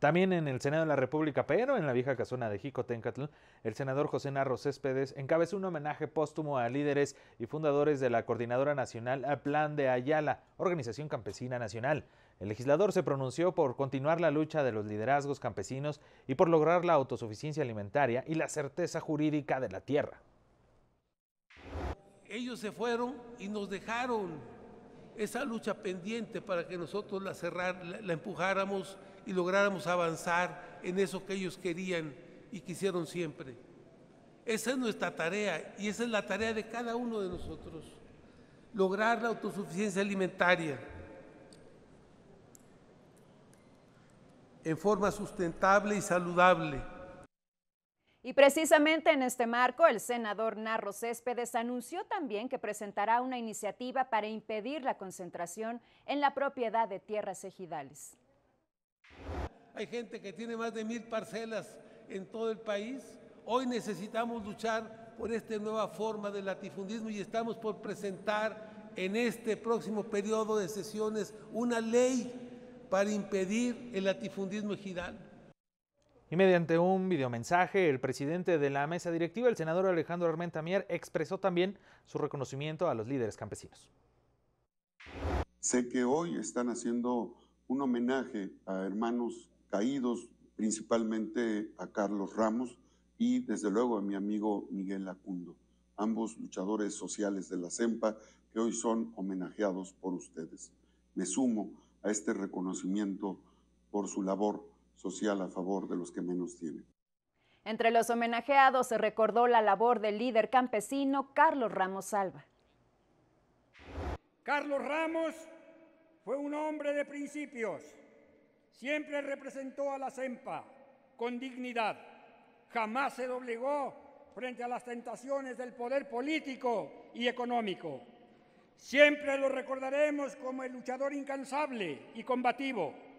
También en el Senado de la República, pero en la vieja casona de Jicotencatl, el senador José Narro Céspedes encabezó un homenaje póstumo a líderes y fundadores de la Coordinadora Nacional a Plan de Ayala, Organización Campesina Nacional. El legislador se pronunció por continuar la lucha de los liderazgos campesinos y por lograr la autosuficiencia alimentaria y la certeza jurídica de la tierra. Ellos se fueron y nos dejaron esa lucha pendiente para que nosotros la, la empujáramos y lográramos avanzar en eso que ellos querían y quisieron siempre. Esa es nuestra tarea y esa es la tarea de cada uno de nosotros, lograr la autosuficiencia alimentaria en forma sustentable y saludable. Y precisamente en este marco, el senador Narro Céspedes anunció también que presentará una iniciativa para impedir la concentración en la propiedad de tierras ejidales. Hay gente que tiene más de mil parcelas en todo el país. Hoy necesitamos luchar por esta nueva forma del latifundismo y estamos por presentar en este próximo periodo de sesiones una ley para impedir el latifundismo ejidal. Y mediante un videomensaje, el presidente de la mesa directiva, el senador Alejandro Armenta Mier, expresó también su reconocimiento a los líderes campesinos. Sé que hoy están haciendo un homenaje a hermanos caídos principalmente a Carlos Ramos y desde luego a mi amigo Miguel Acundo, ambos luchadores sociales de la CEMPA que hoy son homenajeados por ustedes. Me sumo a este reconocimiento por su labor social a favor de los que menos tienen. Entre los homenajeados se recordó la labor del líder campesino Carlos Ramos Salva. Carlos Ramos fue un hombre de principios Siempre representó a la CEMPA con dignidad. Jamás se doblegó frente a las tentaciones del poder político y económico. Siempre lo recordaremos como el luchador incansable y combativo